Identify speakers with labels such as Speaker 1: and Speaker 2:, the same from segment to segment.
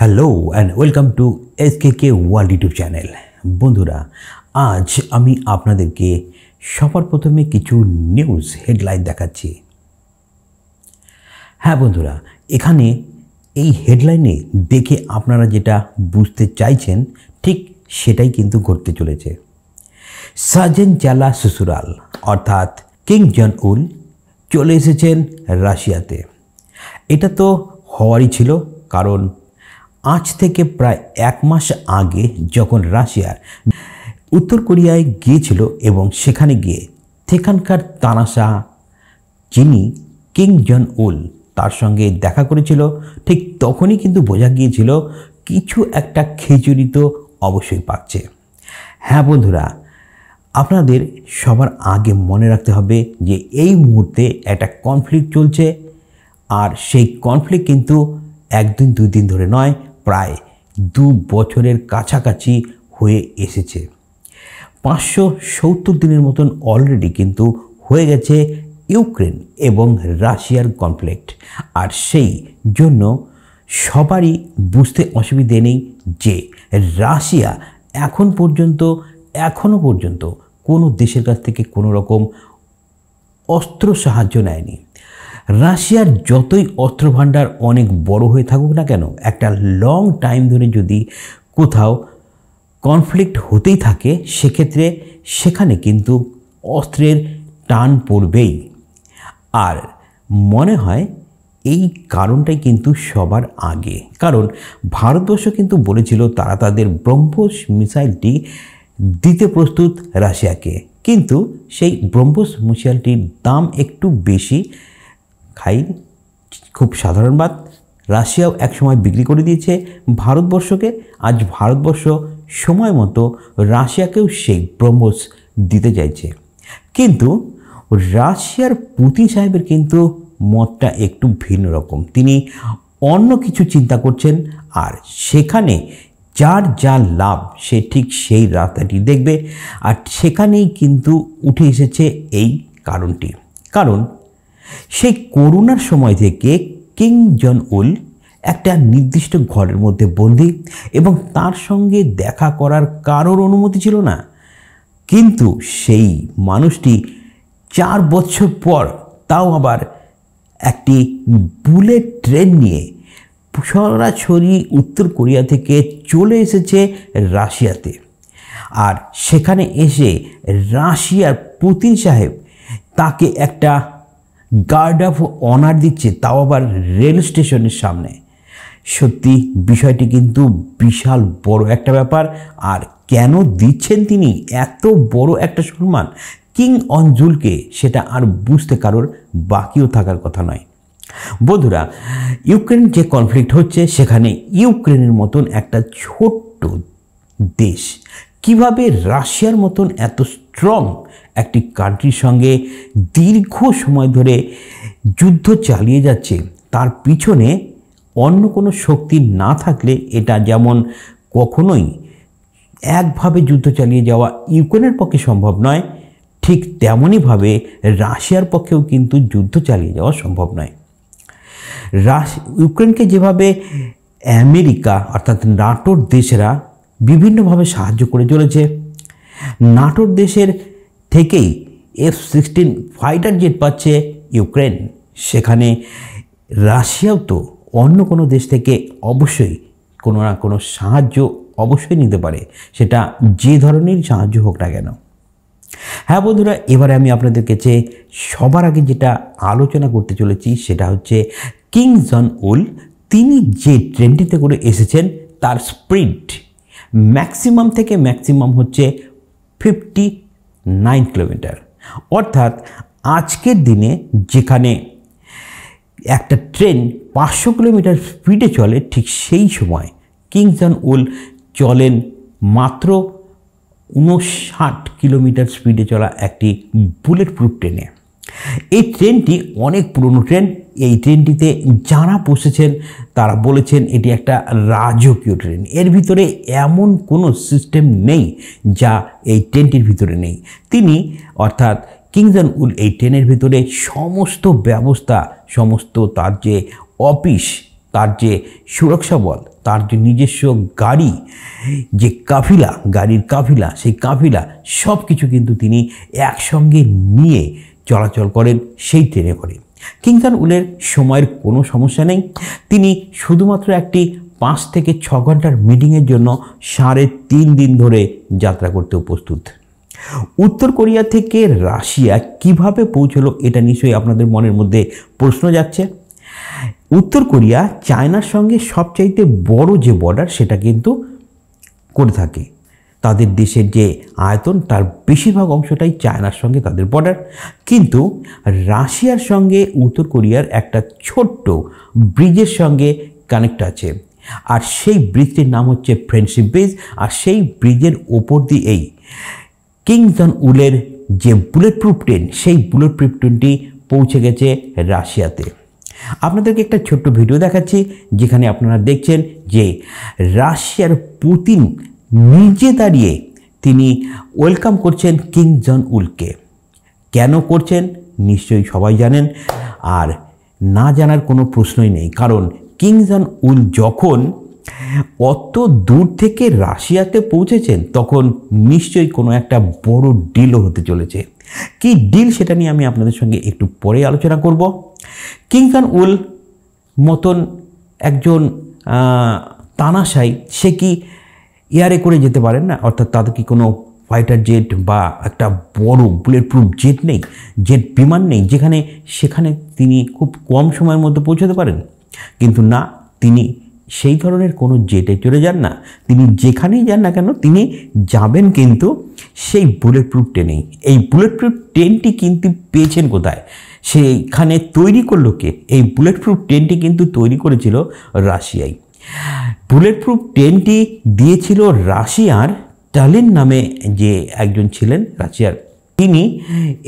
Speaker 1: hello and welcome to S K K world YouTube channel বন্ধুরা আজ আমি আপনাদেরকে সবার প্রথমে কিছু নিউজ হেডলাইন দেখাচ্ছি হ্যাঁ বন্ধুরা এখানে এই হেডলাইনে দেখে আপনারা যেটা বুঝতে চাইছেন ঠিক সেটাই কিন্তু ঘটতে চলেছে সাজেন চালা সুসুরাল অর্থাৎ কিং জন উল চলে এসেছেন রাশিয়াতে এটা তো হওয়ারই ছিল কারণ আজ থেকে প্রায় এক মাস আগে যখন রাশিয়ার উত্তর কোরিয়ায় গিয়েছিল এবং সেখানে গিয়ে সেখানকার তানাশা যিনি কিং জন উল তার সঙ্গে দেখা করেছিল ঠিক তখনই কিন্তু বোঝা গিয়েছিল কিছু একটা খেজুরি তো অবশ্যই পাচ্ছে হ্যাঁ বন্ধুরা আপনাদের সবার আগে মনে রাখতে হবে যে এই মুহূর্তে একটা কনফ্লিক্ট চলছে আর সেই কনফ্লিক্ট কিন্তু একদিন দুই দিন ধরে নয় প্রায় দু বছরের কাছাকাছি হয়ে এসেছে পাঁচশো সত্তর দিনের মতন অলরেডি কিন্তু হয়ে গেছে ইউক্রেন এবং রাশিয়ার কনফ্লিক্ট আর সেই জন্য সবারই বুঝতে অসুবিধে নেই যে রাশিয়া এখন পর্যন্ত এখনও পর্যন্ত কোনো দেশের কাছ থেকে কোনো রকম অস্ত্র সাহায্য নেয়নি রাশিয়ার যতই অস্ত্রভাণ্ডার অনেক বড় হয়ে থাকুক না কেন একটা লং টাইম ধরে যদি কোথাও কনফ্লিক্ট হতেই থাকে সেক্ষেত্রে সেখানে কিন্তু অস্ত্রের টান পড়বেই আর মনে হয় এই কারণটাই কিন্তু সবার আগে কারণ ভারতবর্ষ কিন্তু বলেছিল তারা তাদের ব্রহ্মোস মিসাইলটি দিতে প্রস্তুত রাশিয়াকে কিন্তু সেই ব্রহ্মোস মিসাইলটির দাম একটু বেশি খাই খুব সাধারণ বাদ রাশিয়াও একসময় বিক্রি করে দিয়েছে ভারতবর্ষকে আজ ভারতবর্ষ সময় মতো রাশিয়াকেও সেই ব্রহ্মস দিতে চাইছে কিন্তু রাশিয়ার পুতিন সাহেবের কিন্তু মতটা একটু ভিন্ন রকম তিনি অন্য কিছু চিন্তা করছেন আর সেখানে যার যা লাভ সে ঠিক সেই রাস্তাটি দেখবে আর সেখানেই কিন্তু উঠে এসেছে এই কারণটি কারণ সেই করোনার সময় থেকে কিং জন উল একটা নির্দিষ্ট ঘরের মধ্যে বন্দি এবং তার সঙ্গে দেখা করার কারোর অনুমতি ছিল না কিন্তু সেই মানুষটি চার বছর পর তাও আবার একটি বুলেট ট্রেন নিয়ে সরাসরি উত্তর কোরিয়া থেকে চলে এসেছে রাশিয়াতে আর সেখানে এসে রাশিয়ার পুতিন সাহেব তাকে একটা গার্ড অফ অনার দিচ্ছে তাও আবার রেল স্টেশনের সামনে সত্যি বিষয়টি কিন্তু বিশাল বড় একটা ব্যাপার আর কেন দিচ্ছেন তিনি এত বড় একটা সম্মান কিং অঞ্জুলকে সেটা আর বুঝতে কারোর বাকিও থাকার কথা নয় বন্ধুরা ইউক্রেন যে কনফ্লিক্ট হচ্ছে সেখানে ইউক্রেনের মতন একটা ছোট্ট দেশ কিভাবে রাশিয়ার মতন এত স্ট্রং একটি কান্ট্রির সঙ্গে দীর্ঘ সময় ধরে যুদ্ধ চালিয়ে যাচ্ছে তার পিছনে অন্য কোনো শক্তি না থাকলে এটা যেমন কখনোই একভাবে যুদ্ধ চালিয়ে যাওয়া ইউক্রেনের পক্ষে সম্ভব নয় ঠিক তেমনইভাবে রাশিয়ার পক্ষেও কিন্তু যুদ্ধ চালিয়ে যাওয়া সম্ভব নয় রাশ ইউক্রেনকে যেভাবে আমেরিকা অর্থাৎ নাটোর দেশেরা বিভিন্নভাবে সাহায্য করে চলেছে নাটোর দেশের থেকেই এফ সিক্সটিন ফাইটার জেট পাচ্ছে ইউক্রেন সেখানে রাশিয়াও তো অন্য কোনো দেশ থেকে অবশ্যই কোনো না কোনো সাহায্য অবশ্যই নিতে পারে সেটা যে ধরনের সাহায্য হোক না কেন হ্যাঁ বন্ধুরা এবারে আমি আপনাদের কাছে সবার আগে যেটা আলোচনা করতে চলেছি সেটা হচ্ছে কিং জন উল তিনি যে ট্রেনটিতে করে এসেছেন তার স্প্রিন্ট ম্যাক্সিমাম থেকে ম্যাক্সিমাম হচ্ছে ফিফটি নাইন কিলোমিটার অর্থাৎ আজকের দিনে যেখানে একটা ট্রেন পাঁচশো কিলোমিটার স্পিডে চলে ঠিক সেই সময় কিংসন উল চলেন মাত্র উনষাট কিলোমিটার স্পিডে চলা একটি বুলেট প্রুফ ট্রেনে এই ট্রেনটি অনেক পুরনো ট্রেন এই ট্রেনটিতে যারা বসেছেন তারা বলেছেন এটি একটা রাজকীয় ট্রেন এর ভিতরে এমন কোনো সিস্টেম নেই যা এই ট্রেনটির ভিতরে নেই তিনি অর্থাৎ কিংজন উল এই ট্রেনের ভিতরে সমস্ত ব্যবস্থা সমস্ত তার যে অফিস তার যে সুরক্ষা বল তার যে নিজস্ব গাড়ি যে কাফিলা গাড়ির কাফিলা সেই কাফিলা সব কিছু কিন্তু তিনি একসঙ্গে নিয়ে চলাচল করেন সেই ট্রেনে করেন কিংকান উলের সময়ের কোনো সমস্যা নেই তিনি শুধুমাত্র একটি পাঁচ থেকে ছ ঘন্টার মিটিংয়ের জন্য সাড়ে তিন দিন ধরে যাত্রা করতে প্রস্তুত উত্তর কোরিয়া থেকে রাশিয়া কিভাবে পৌঁছলো এটা নিশ্চয়ই আপনাদের মনের মধ্যে প্রশ্ন যাচ্ছে উত্তর কোরিয়া চায়নার সঙ্গে সবচাইতে বড় যে বর্ডার সেটা কিন্তু করে থাকে তাদের দেশের যে আয়তন তার বেশিরভাগ অংশটাই চায়নার সঙ্গে তাদের বর্ডার কিন্তু রাশিয়ার সঙ্গে উত্তর কোরিয়ার একটা ছোট্ট ব্রিজের সঙ্গে কানেক্ট আছে আর সেই ব্রিজটির নাম হচ্ছে ফ্রেন্ডশিপ ব্রিজ আর সেই ব্রিজের ওপর দিয়েই কিংজন উলের যে বুলেট প্রুফ ট্রেন সেই বুলেট প্রুফ ট্রেনটি পৌঁছে গেছে রাশিয়াতে আপনাদেরকে একটা ছোট্ট ভিডিও দেখাচ্ছি যেখানে আপনারা দেখছেন যে রাশিয়ার পুতিন নিজে দাঁড়িয়ে তিনি ওয়েলকাম করছেন কিং জন উলকে কেন করছেন নিশ্চয়ই সবাই জানেন আর না জানার কোনো প্রশ্নই নেই কারণ কিং জন উল যখন অত দূর থেকে রাশিয়াতে পৌঁছেছেন তখন নিশ্চয়ই কোনো একটা বড় ডিলও হতে চলেছে কি ডিল সেটা নিয়ে আমি আপনাদের সঙ্গে একটু পরে আলোচনা করব জন উল মতন একজন তানাশাই সে কি এয়ারে করে যেতে পারেন না অর্থাৎ তাদের কি কোনো ফাইটার জেট বা একটা বড় বুলেট প্রুফ জেট নেই জেট বিমান নেই যেখানে সেখানে তিনি খুব কম সময়ের মধ্যে পৌঁছাতে পারেন কিন্তু না তিনি সেই ধরনের কোনো জেটে চলে যান না তিনি যেখানেই যান না কেন তিনি যাবেন কিন্তু সেই বুলেট প্রুফ ট্রেনেই এই বুলেট প্রুফ ট্রেনটি কিন্তু পেয়েছেন কোথায় সেইখানে তৈরি করলো কে এই বুলেট প্রুফ ট্রেনটি কিন্তু তৈরি করেছিল রাশিয়ায় বুলেট প্রুফ ট্রেনটি দিয়েছিল রাশিয়ার টালিন নামে যে একজন ছিলেন রাশিয়ার তিনি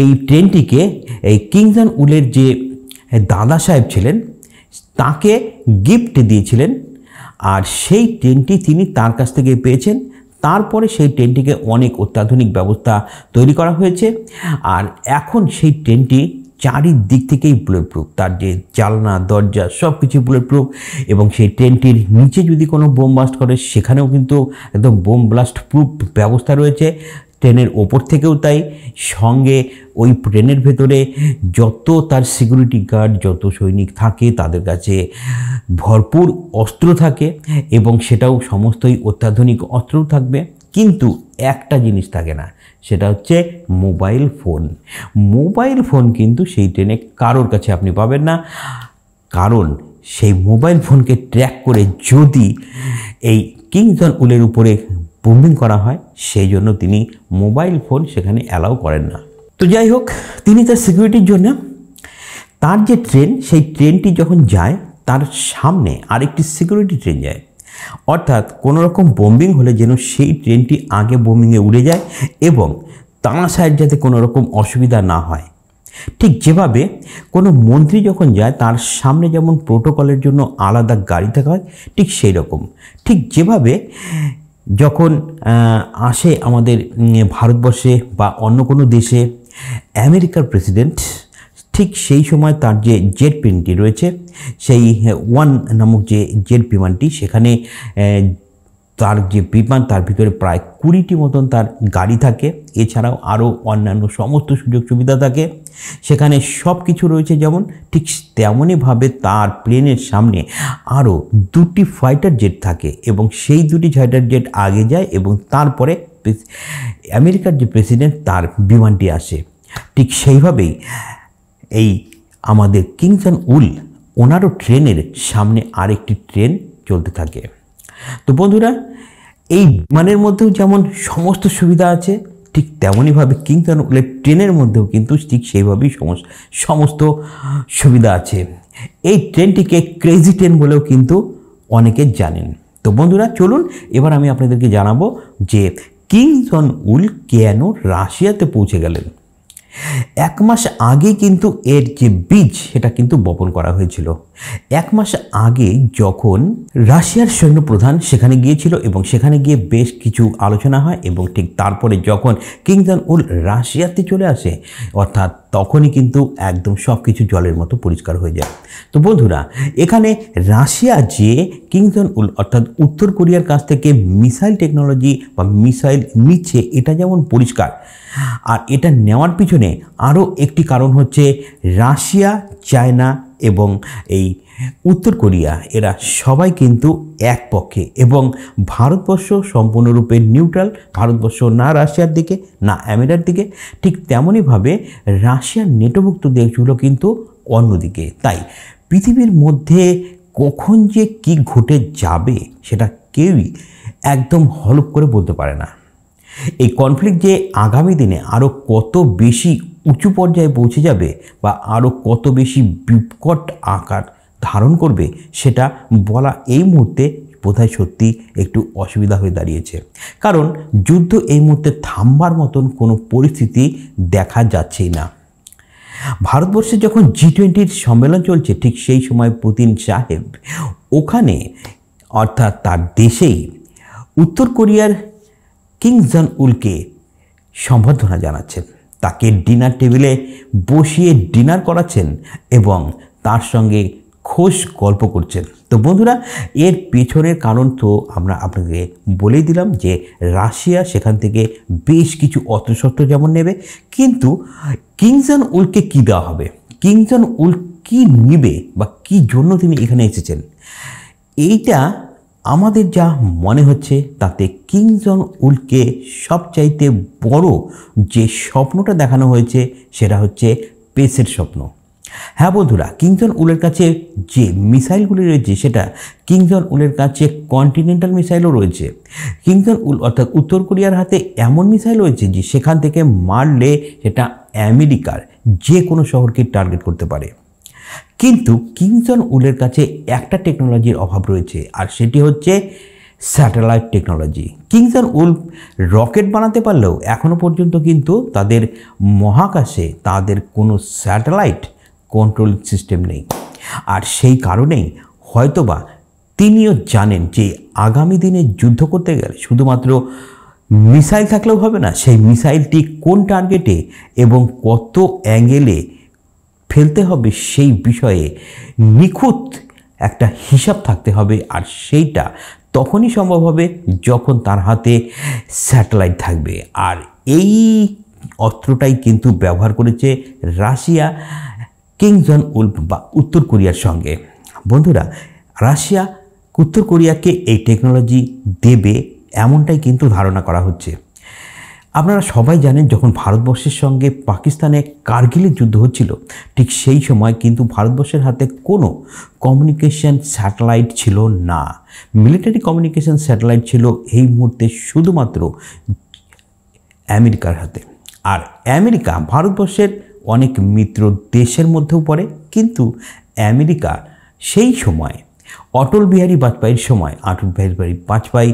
Speaker 1: এই ট্রেনটিকে এই কিংজন উলের যে দাদা সাহেব ছিলেন তাকে গিফট দিয়েছিলেন আর সেই ট্রেনটি তিনি তার কাছ থেকে পেয়েছেন তারপরে সেই ট্রেনটিকে অনেক অত্যাধুনিক ব্যবস্থা তৈরি করা হয়েছে আর এখন সেই ট্রেনটি চারিদিক থেকেই বুলেট প্রুফ তার যে জালনা দরজা সব কিছু বুলেট প্রুফ এবং সেই ট্রেনটির নিচে যদি কোনো বোম ব্লাস্ট করে সেখানেও কিন্তু একদম বোম ব্লাস্ট প্রুফ ব্যবস্থা রয়েছে ট্রেনের ওপর থেকেও তাই সঙ্গে ওই ট্রেনের ভেতরে যত তার সিকিউরিটি গার্ড যত সৈনিক থাকে তাদের কাছে ভরপুর অস্ত্র থাকে এবং সেটাও সমস্তই অত্যাধুনিক অস্ত্রও থাকবে কিন্তু একটা জিনিস থাকে না সেটা হচ্ছে মোবাইল ফোন মোবাইল ফোন কিন্তু সেই ট্রেনে কারোর কাছে আপনি পাবেন না কারণ সেই মোবাইল ফোনকে ট্র্যাক করে যদি এই কিংজন উলের উপরে বুমিং করা হয় সেই জন্য তিনি মোবাইল ফোন সেখানে অ্যালাউ করেন না তো যাই হোক তিনি তার সিকিউরিটির জন্য তার যে ট্রেন সেই ট্রেনটি যখন যায় তার সামনে আরেকটি সিকিউরিটি ট্রেন যায় অর্থাৎ কোনো রকম বোম্বিং হলে যেন সেই ট্রেনটি আগে বোম্বিংয়ে উড়ে যায় এবং তাঁর সাইড যাতে কোনো রকম অসুবিধা না হয় ঠিক যেভাবে কোনো মন্ত্রী যখন যায় তার সামনে যেমন প্রোটোকলের জন্য আলাদা গাড়ি থাকা হয় ঠিক সেই রকম ঠিক যেভাবে যখন আসে আমাদের ভারতবর্ষে বা অন্য কোনো দেশে আমেরিকার প্রেসিডেন্ট ঠিক সেই সময় তার যে জেট প্লেনটি রয়েছে সেই ওয়ান নামক যে জেট বিমানটি সেখানে তার যে বিমান তার ভিতরে প্রায় কুড়িটি মতন তার গাড়ি থাকে এছাড়াও আরও অন্যান্য সমস্ত সুযোগ সুবিধা থাকে সেখানে সব কিছু রয়েছে যেমন ঠিক তেমনইভাবে তার প্লেনের সামনে আরও দুটি ফাইটার জেট থাকে এবং সেই দুটি ফাইটার জেট আগে যায় এবং তারপরে আমেরিকার যে প্রেসিডেন্ট তার বিমানটি আসে ঠিক সেইভাবেই এই আমাদের কিংজন উল ওনারও ট্রেনের সামনে আরেকটি ট্রেন চলতে থাকে তো বন্ধুরা এই বিমানের মধ্যেও যেমন সমস্ত সুবিধা আছে ঠিক তেমনইভাবে কিংজন উলের ট্রেনের মধ্যেও কিন্তু ঠিক সেইভাবেই সমস্ত সুবিধা আছে এই ট্রেনটিকে ক্রেজি ট্রেন বলেও কিন্তু অনেকে জানেন তো বন্ধুরা চলুন এবার আমি আপনাদেরকে জানাবো যে কিংজন উল কেন রাশিয়াতে পৌঁছে গেলেন এক মাস আগে কিন্তু এর যে বীজ সেটা কিন্তু বপন করা হয়েছিল এক মাস আগে যখন রাশিয়ার সৈন্যপ্রধান সেখানে গিয়েছিল এবং সেখানে গিয়ে বেশ কিছু আলোচনা হয় এবং ঠিক তারপরে যখন কিংদন উল রাশিয়াতে চলে আসে অর্থাৎ তখনই কিন্তু একদম সব কিছু জলের মতো পরিষ্কার হয়ে যায় তো বন্ধুরা এখানে রাশিয়া যে কিংজন উল অর্থাৎ উত্তর কোরিয়ার কাছ থেকে মিসাইল টেকনোলজি বা মিসাইল নিচ্ছে এটা যেমন পরিষ্কার আর এটা নেওয়ার পিছনে আরও একটি কারণ হচ্ছে রাশিয়া চায়না এবং এই উত্তর কোরিয়া এরা সবাই কিন্তু এক পক্ষে এবং ভারতবর্ষ সম্পূর্ণরূপে নিউট্রাল ভারতবর্ষ না রাশিয়ার দিকে না আমেরিকার দিকে ঠিক তেমনইভাবে রাশিয়ার নেটভুক্ত দেশগুলো কিন্তু অন্যদিকে তাই পৃথিবীর মধ্যে কখন যে কি ঘটে যাবে সেটা কেউই একদম হলপ করে বলতে পারে না এই কনফ্লিক্ট যে আগামী দিনে আরও কত বেশি উঁচু পর্যায়ে পৌঁছে যাবে বা আরও কত বেশি বিকট আকার ধারণ করবে সেটা বলা এই মুহূর্তে বোধহয় সত্যি একটু অসুবিধা হয়ে দাঁড়িয়েছে কারণ যুদ্ধ এই মুহূর্তে থামবার মতন কোনো পরিস্থিতি দেখা যাচ্ছেই না ভারতবর্ষে যখন জি টোয়েন্টির সম্মেলন চলছে ঠিক সেই সময় পুতিন সাহেব ওখানে অর্থাৎ তার দেশেই উত্তর কোরিয়ার কিং জন উলকে সম্বর্ধনা জানাচ্ছেন তাকে ডিনার টেবিলে বসিয়ে ডিনার করাচ্ছেন এবং তার সঙ্গে খোশ গল্প করছেন তো বন্ধুরা এর পেছনের কারণ তো আমরা আপনাকে বলেই দিলাম যে রাশিয়া সেখান থেকে বেশ কিছু অস্ত্রশস্ত্র যেমন নেবে কিন্তু কিংজন উলকে কী দেওয়া হবে কিংজন উল কী নিবে বা কী জন্য তিনি এখানে এসেছেন এইটা আমাদের যা মনে হচ্ছে তাতে কিংজন উলকে সবচাইতে বড় যে স্বপ্নটা দেখানো হয়েছে সেটা হচ্ছে পেসের স্বপ্ন হ্যাঁ বন্ধুরা কিংজন উলের কাছে যে মিসাইলগুলি রয়েছে সেটা কিংজন উলের কাছে কন্টিনেন্টাল মিসাইলও রয়েছে কিংজন উল অর্থাৎ উত্তর কোরিয়ার হাতে এমন মিসাইল রয়েছে যে সেখান থেকে মারলে সেটা আমেরিকার যে কোনো শহরকে টার্গেট করতে পারে কিন্তু কিংসন উলের কাছে একটা টেকনোলজির অভাব রয়েছে আর সেটি হচ্ছে satellite technology Kim Jong Un rocket বানাতে পারলেও এখনও পর্যন্ত কিন্তু তাদের মহাকাশে তাদের কোনো স্যাটেলাইট কন্ট্রোল সিস্টেম নেই আর সেই কারণেই হয়তোবা তিনিও জানেন যে আগামী দিনে যুদ্ধ করতে গেলে শুধুমাত্র মিসাইল থাকলেও হবে না সেই মিসাইলটি কোন টার্গেটে এবং কত অ্যাঙ্গেলে ফেলতে হবে সেই বিষয়ে নিখুঁত একটা হিসাব থাকতে হবে আর সেইটা তখনই সম্ভব হবে যখন তার হাতে স্যাটেলাইট থাকবে আর এই অস্ত্রটাই কিন্তু ব্যবহার করেছে রাশিয়া কিংজন উল্প বা উত্তর কোরিয়ার সঙ্গে বন্ধুরা রাশিয়া উত্তর কোরিয়াকে এই টেকনোলজি দেবে এমনটাই কিন্তু ধারণা করা হচ্ছে আপনারা সবাই জানেন যখন ভারতবর্ষের সঙ্গে পাকিস্তানে কার্গিলের যুদ্ধ হচ্ছিল ঠিক সেই সময় কিন্তু ভারতবর্ষের হাতে কোনো কমিউনিকেশন স্যাটেলাইট ছিল না মিলিটারি কমিউনিকেশন স্যাটেলাইট ছিল এই মুহূর্তে শুধুমাত্র আমেরিকার হাতে আর আমেরিকা ভারতবর্ষের অনেক মিত্র দেশের মধ্যেও পড়ে কিন্তু আমেরিকা সেই সময় অটল বিহারী বাজপেয়ীর সময় অটল বিহারী বাজপেয়ী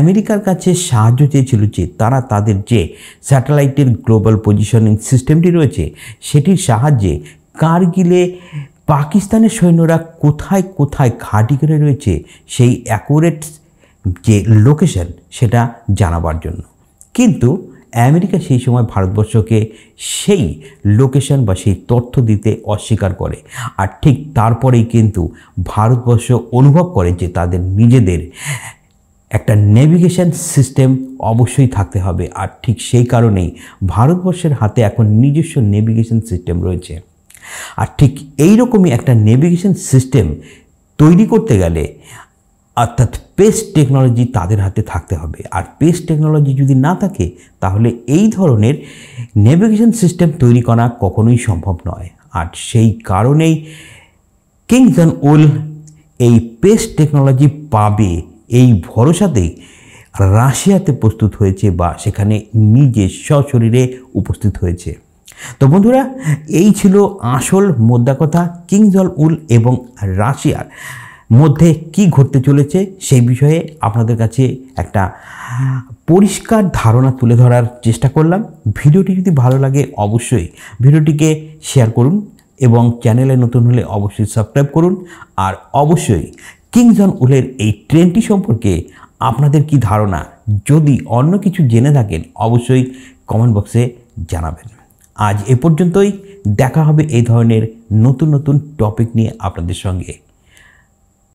Speaker 1: আমেরিকার কাছে সাহায্য চেয়েছিল যে তারা তাদের যে স্যাটেলাইটের গ্লোবাল পজিশনিং সিস্টেমটি রয়েছে সেটির সাহায্যে কারগিলে পাকিস্তানের সৈন্যরা কোথায় কোথায় ঘাঁটি করে রয়েছে সেই অ্যাকুরেট যে লোকেশন সেটা জানাবার জন্য কিন্তু আমেরিকা সেই সময় ভারতবর্ষকে সেই লোকেশন বা সেই তথ্য দিতে অস্বীকার করে আর ঠিক তারপরেই কিন্তু ভারতবর্ষ অনুভব করে যে তাদের নিজেদের একটা নেভিগেশন সিস্টেম অবশ্যই থাকতে হবে আর ঠিক সেই কারণেই ভারতবর্ষের হাতে এখন নিজস্ব নেভিগেশন সিস্টেম রয়েছে আর ঠিক এইরকমই একটা নেভিগেশন সিস্টেম তৈরি করতে গেলে অর্থাৎ পেস্ট টেকনোলজি তাদের হাতে থাকতে হবে আর পেস্ট টেকনোলজি যদি না থাকে তাহলে এই ধরনের নেভিগেশন সিস্টেম তৈরি করা কখনোই সম্ভব নয় আর সেই কারণেই কিংজন ওল এই পেস্ট টেকনোলজি পাবে এই ভরসাতেই রাশিয়াতে প্রস্তুত হয়েছে বা সেখানে নিজে সশরীরে উপস্থিত হয়েছে তো বন্ধুরা এই ছিল আসল মোদ্দা কথা কিংজল উল এবং রাশিয়ার মধ্যে কি ঘটতে চলেছে সেই বিষয়ে আপনাদের কাছে একটা পরিষ্কার ধারণা তুলে ধরার চেষ্টা করলাম ভিডিওটি যদি ভালো লাগে অবশ্যই ভিডিওটিকে শেয়ার করুন এবং চ্যানেলে নতুন হলে অবশ্যই সাবস্ক্রাইব করুন আর অবশ্যই কিংজন উলের এই ট্রেনটি সম্পর্কে আপনাদের কি ধারণা যদি অন্য কিছু জেনে থাকেন অবশ্যই কমেন্ট বক্সে জানাবেন আজ এ পর্যন্তই দেখা হবে এই ধরনের নতুন নতুন টপিক নিয়ে আপনাদের সঙ্গে